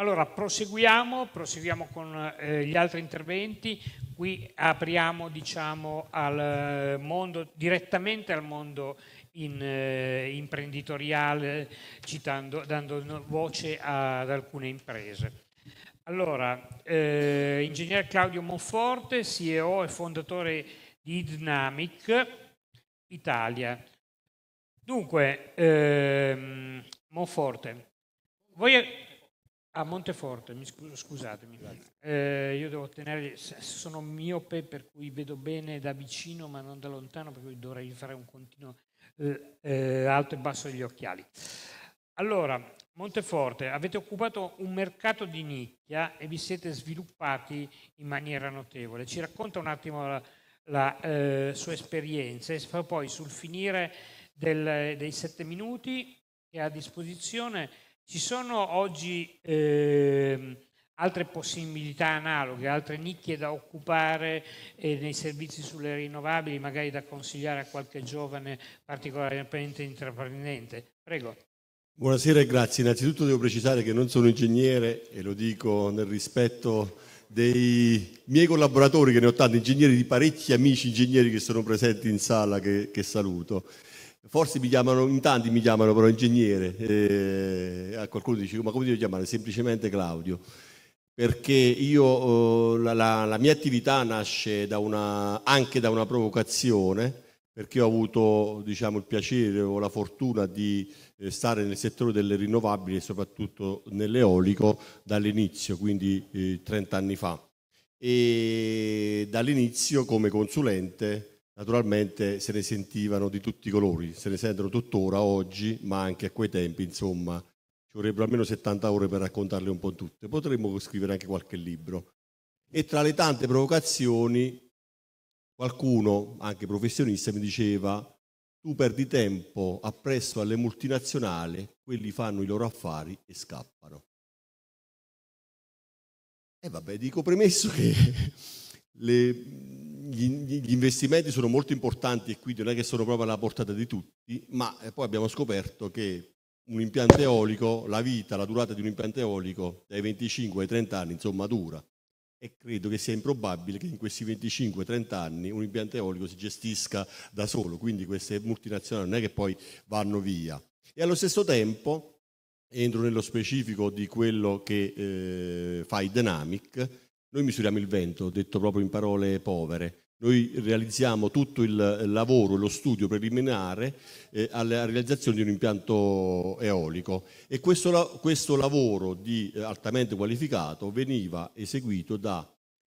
Allora, proseguiamo, proseguiamo con eh, gli altri interventi. Qui apriamo diciamo, al eh, mondo, direttamente al mondo in, eh, imprenditoriale, citando, dando voce ad alcune imprese. Allora, eh, ingegner Claudio Monforte, CEO e fondatore di Dynamic Italia. Dunque, ehm, Monforte, voi a Monteforte, mi scu- scusatemi, eh, io devo tenere, sono miope per cui vedo bene da vicino ma non da lontano, per cui dovrei fare un continuo eh, eh alto e basso degli occhiali. Allora, Monteforte, avete occupato un mercato di nicchia e vi siete sviluppati in maniera notevole. Ci racconta un attimo la, la eh, sua esperienza e poi sul finire del, dei sette minuti che ha a disposizione ci sono oggi eh, altre possibilità analoghe, altre nicchie da occupare eh, nei servizi sulle rinnovabili, magari da consigliare a qualche giovane particolarmente intraprendente. Prego. Buonasera e grazie. Innanzitutto devo precisare che non sono ingegnere e lo dico nel rispetto dei miei collaboratori, che ne ho tanti, ingegneri di parecchi amici ingegneri che sono presenti in sala, che, che saluto. Forse mi chiamano, in tanti mi chiamano però ingegnere, eh, qualcuno dice ma come devo chiamare? Semplicemente Claudio, perché io, eh, la, la, la, mia attività nasce da una, anche da una provocazione, perché ho avuto diciamo, il piacere o la fortuna di eh, stare nel settore delle rinnovabili e soprattutto nell'eolico dall'inizio, quindi 30 eh, anni fa. E dall'inizio come consulente naturalmente se ne sentivano di tutti i colori, se ne sentono tuttora oggi, ma anche a quei tempi, insomma, ci vorrebbero almeno 70 ore per raccontarle un po' tutte. Potremmo scrivere anche qualche libro. E tra le tante provocazioni, qualcuno, anche professionista, mi diceva, tu perdi tempo appresso alle multinazionali, quelli fanno i loro affari e scappano. E vabbè, dico premesso che le, gli, gli, investimenti sono molto importanti e quindi non è che sono proprio alla portata di tutti, ma eh, poi abbiamo scoperto che un impianto eolico, la vita, la durata di un impianto eolico dai 25 ai 30 anni, insomma, dura. E credo che sia improbabile che in questi 25-30 anni un impianto eolico si gestisca da solo, quindi queste multinazionali non è che poi vanno via. E allo stesso tempo, entro nello specifico di quello che eh, fa i Dynamic, noi misuriamo il vento, detto proprio in parole povere, noi realizziamo tutto il lavoro, lo studio preliminare eh, alla realizzazione di un impianto eolico e questo, questo lavoro di, eh, altamente qualificato veniva eseguito da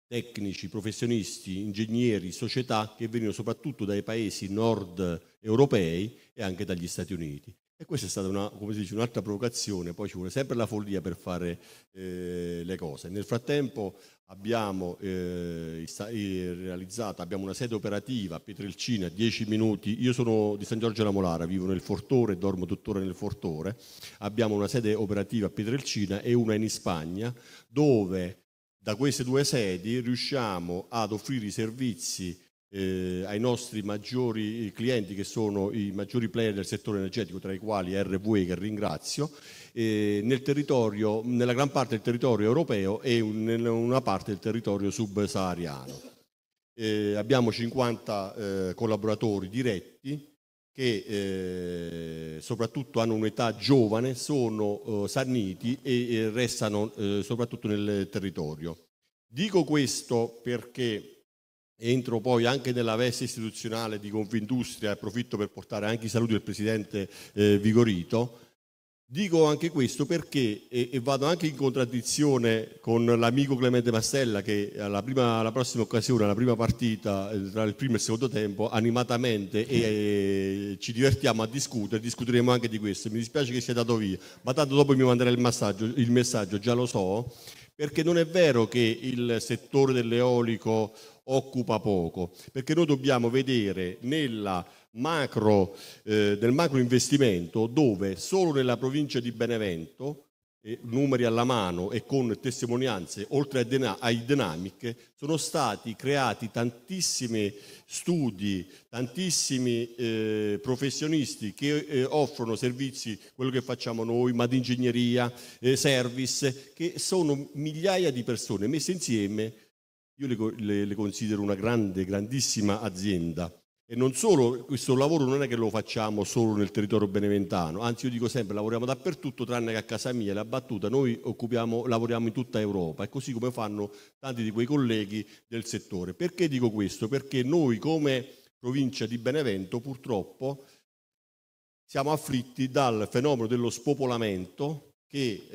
tecnici, professionisti, ingegneri, società che venivano soprattutto dai paesi nord europei e anche dagli Stati Uniti. E questa è stata una, come si dice, un'altra provocazione, poi ci vuole sempre la follia per fare eh, le cose. Nel frattempo abbiamo eh, eh realizzato, abbiamo una sede operativa a Pietrelcina, 10 minuti, io sono di San Giorgio della Molara, vivo nel Fortore, dormo tuttora nel Fortore, abbiamo una sede operativa a Pietrelcina e una in Spagna, dove da queste due sedi riusciamo ad offrire i servizi eh, ai nostri maggiori eh, clienti che sono i maggiori player del settore energetico, tra i quali RVE che ringrazio, eh, nel territorio, nella gran parte del territorio europeo e un, una parte del territorio subsahariano. Eh, abbiamo 50 eh, collaboratori diretti che eh, soprattutto hanno un'età giovane, sono sanniti e, restano soprattutto nel territorio. Dico questo perché entro poi anche nella veste istituzionale di Confindustria, approfitto per portare anche i saluti del Presidente eh, Vigorito, Dico anche questo perché, e, e, vado anche in contraddizione con l'amico Clemente Mastella che alla, prima, alla prossima occasione, alla prima partita eh, tra il primo e il secondo tempo, animatamente e, e, ci divertiamo a discutere, discuteremo anche di questo. Mi dispiace che sia dato via, ma tanto dopo mi manderà il, il messaggio, già lo so, perché non è vero che il settore dell'eolico occupa poco, perché noi dobbiamo vedere nella macro, eh, nel macro investimento dove solo nella provincia di Benevento numeri alla mano e con testimonianze, oltre ai Dynamic, sono stati creati tantissimi studi, tantissimi eh, professionisti che eh, offrono servizi, quello che facciamo noi, ma di ingegneria, eh, service, che sono migliaia di persone messe insieme io le, le, le considero una grande, grandissima azienda. E non solo, questo lavoro non è che lo facciamo solo nel territorio beneventano, anzi io dico sempre, lavoriamo dappertutto tranne che a casa mia, la battuta, noi occupiamo, lavoriamo in tutta Europa e così come fanno tanti di quei colleghi del settore. Perché dico questo? Perché noi come provincia di Benevento purtroppo siamo afflitti dal fenomeno dello spopolamento che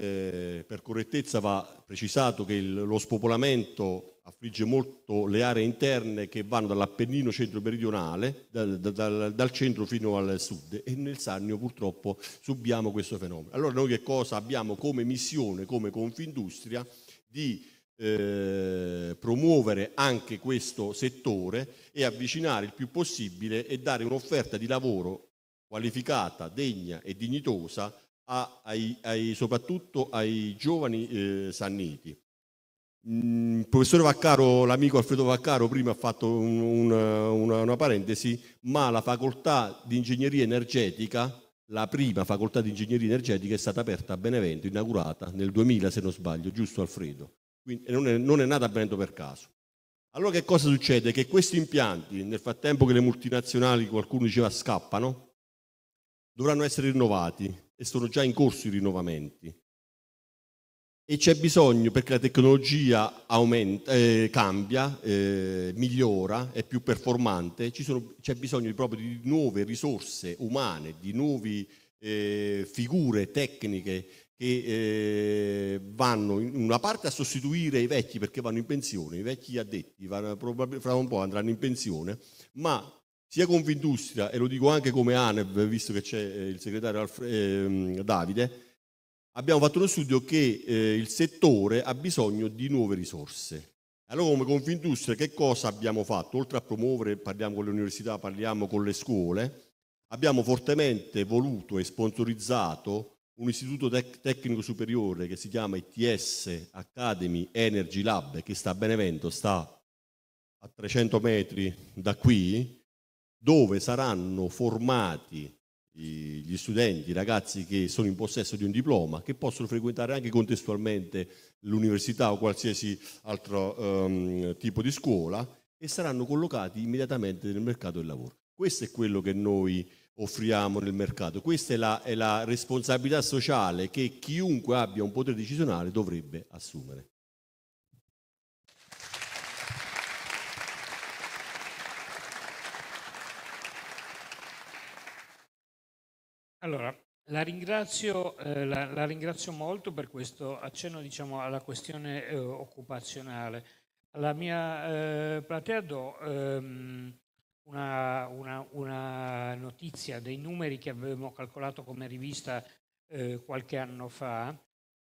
eh, per correttezza va precisato che il, lo spopolamento affligge molto le aree interne che vanno dall'Appennino centro-meridionale, dal, dal, dal, centro fino al sud e nel Sannio purtroppo subiamo questo fenomeno. Allora noi che cosa abbiamo come missione, come Confindustria, di eh, promuovere anche questo settore e avvicinare il più possibile e dare un'offerta di lavoro qualificata, degna e dignitosa a, ai, ai, soprattutto ai giovani eh, sanniti. Il mm, professore Vaccaro, l'amico Alfredo Vaccaro, prima ha fatto un, una, una, una parentesi, ma la facoltà di ingegneria energetica, la prima facoltà di ingegneria energetica è stata aperta a Benevento, inaugurata nel 2000 se non sbaglio, giusto Alfredo? Quindi non è, non è nata a Benevento per caso. Allora che cosa succede? Che questi impianti, nel frattempo che le multinazionali, qualcuno diceva, scappano, dovranno essere rinnovati e sono già in corso i rinnovamenti e c'è bisogno perché la tecnologia aumenta, eh, cambia, eh, migliora, è più performante, sono, c'è bisogno proprio di nuove risorse umane, di nuove eh, figure tecniche che eh, vanno in una parte a sostituire i vecchi perché vanno in pensione, i vecchi addetti vanno, fra un po' andranno in pensione, ma sia Confindustria, e lo dico anche come ANEV, visto che c'è eh, il segretario Alfred, ehm, Davide, abbiamo fatto uno studio che eh, il settore ha bisogno di nuove risorse. Allora come Confindustria che cosa abbiamo fatto? Oltre a promuovere, parliamo con le università, parliamo con le scuole, abbiamo fortemente voluto e sponsorizzato un istituto tec- tecnico superiore che si chiama ITS Academy Energy Lab, che sta a Benevento, sta a 300 metri da qui, dove saranno formati gli studenti, i ragazzi che sono in possesso di un diploma, che possono frequentare anche contestualmente l'università o qualsiasi altro um, tipo di scuola e saranno collocati immediatamente nel mercato del lavoro. Questo è quello che noi offriamo nel mercato, questa è la, è la responsabilità sociale che chiunque abbia un potere decisionale dovrebbe assumere. Allora, la ringrazio, eh, la, la ringrazio, molto per questo accenno diciamo, alla questione eh, occupazionale. Alla mia eh, platea do ehm, una, una, una, notizia dei numeri che avevamo calcolato come rivista eh, qualche anno fa.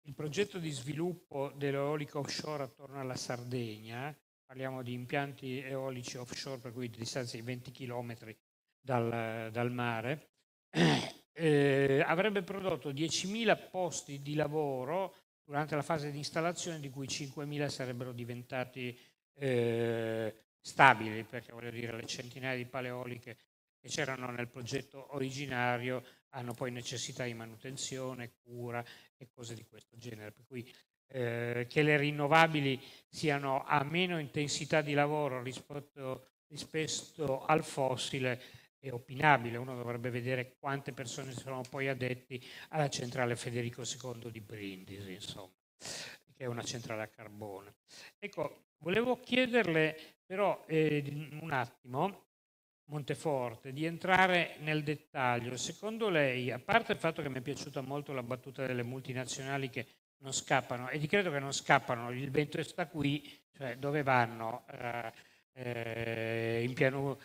Il progetto di sviluppo dell'eolico offshore attorno alla Sardegna, parliamo di impianti eolici offshore per cui distanza di 20 km dal, dal mare, eh, avrebbe prodotto 10.000 posti di lavoro durante la fase di installazione, di cui 5.000 sarebbero diventati eh, stabili, perché voglio dire le centinaia di paleoliche che c'erano nel progetto originario hanno poi necessità di manutenzione, cura e cose di questo genere. Per cui eh, che le rinnovabili siano a meno intensità di lavoro rispetto, rispetto al fossile è opinabile, uno dovrebbe vedere quante persone si sono poi addetti alla centrale Federico II di Brindisi, insomma, che è una centrale a carbone. Ecco, volevo chiederle però eh, un attimo, Monteforte, di entrare nel dettaglio. Secondo lei, a parte il fatto che mi è piaciuta molto la battuta delle multinazionali che non scappano, e di credo che non scappano, il vento sta qui, cioè dove vanno? Eh, eh, in piano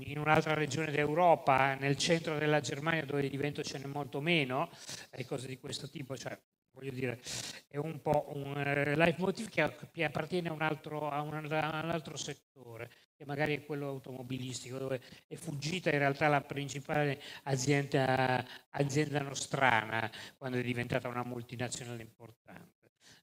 in un'altra regione d'Europa, nel centro della Germania dove di vento ce n'è molto meno, e cose di questo tipo, cioè voglio dire, è un po' un uh, leitmotiv che appartiene a un, altro, a, un, a un, altro, settore, che magari è quello automobilistico, dove è fuggita in realtà la principale azienda, azienda nostrana quando è diventata una multinazionale importante.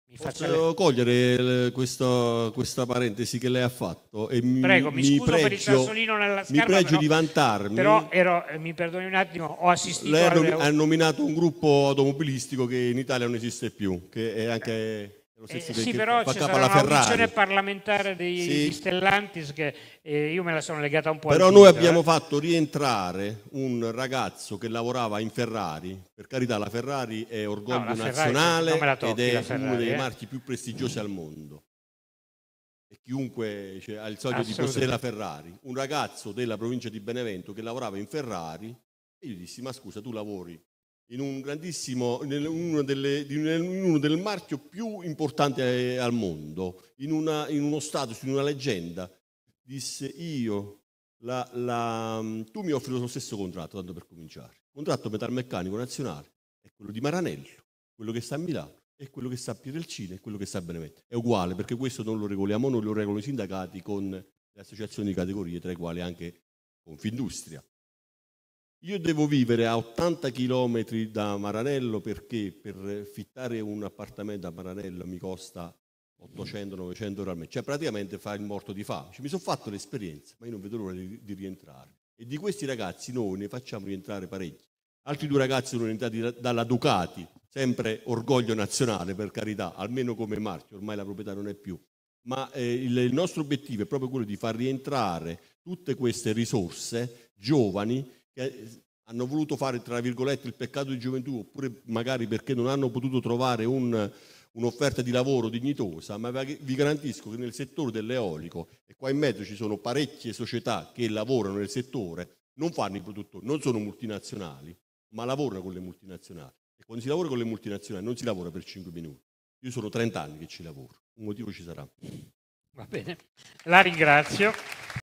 Mi Posso cogliere questa, questa, parentesi che lei ha fatto e mi, Prego, mi, mi scuso pregio, per il sassolino nella scarpa. Mi pregio però, di vantarmi. Però ero, eh, mi perdoni un attimo, ho assistito... Lei ha, alle... ha nominato un gruppo automobilistico che in Italia non esiste più, che è anche... Eh, sì, però c'è stata una Ferrari. parlamentare dei, sì. di Stellantis che eh, io me la sono legata un po' Però noi abbiamo eh? fatto rientrare un ragazzo che lavorava in Ferrari, per carità la Ferrari è orgoglio no, cioè, nazionale tocchi, ed è Ferrari, uno dei eh. marchi più prestigiosi al mondo. E chiunque cioè, ha il sogno di possedere la Ferrari. Un ragazzo della provincia di Benevento che lavorava in Ferrari e io dissi ma scusa tu lavori in un grandissimo, in uno, delle, in uno del marchio più importante eh, al mondo, in, una, in uno status, in una leggenda, disse io, la, la, mm, tu mi offri lo stesso contratto, tanto per cominciare. Il contratto metalmeccanico nazionale è quello di Maranello, quello che sta a Milano, è quello che sta a Pietrelcina, è quello che sta a Benevento. È uguale perché questo non lo regoliamo noi, lo regolano i sindacati con le associazioni di categorie, tra le quali anche Confindustria. Io devo vivere a 80 km da Maranello perché per fittare un appartamento a Maranello mi costa 800-900 euro al mese, cioè praticamente fa il morto di fame. Cioè, mi sono fatto l'esperienza, ma io non vedo l'ora di, di, rientrare. E di questi ragazzi noi ne facciamo rientrare parecchi. Altri due ragazzi sono rientrati dalla Ducati, sempre orgoglio nazionale per carità, almeno come marchio, ormai la proprietà non è più. Ma eh, il, il nostro obiettivo è proprio quello di far rientrare tutte queste risorse giovani che eh, hanno voluto fare, tra virgolette, il peccato di gioventù, oppure magari perché non hanno potuto trovare un, un'offerta di lavoro dignitosa, ma vi garantisco che nel settore dell'eolico, e qua in mezzo ci sono parecchie società che lavorano nel settore, non fanno i produttori, non sono multinazionali, ma lavorano con le multinazionali. E quando si lavora con le multinazionali non si lavora per 5 minuti. Io sono 30 anni che ci lavoro, un motivo ci sarà. Va bene, la ringrazio.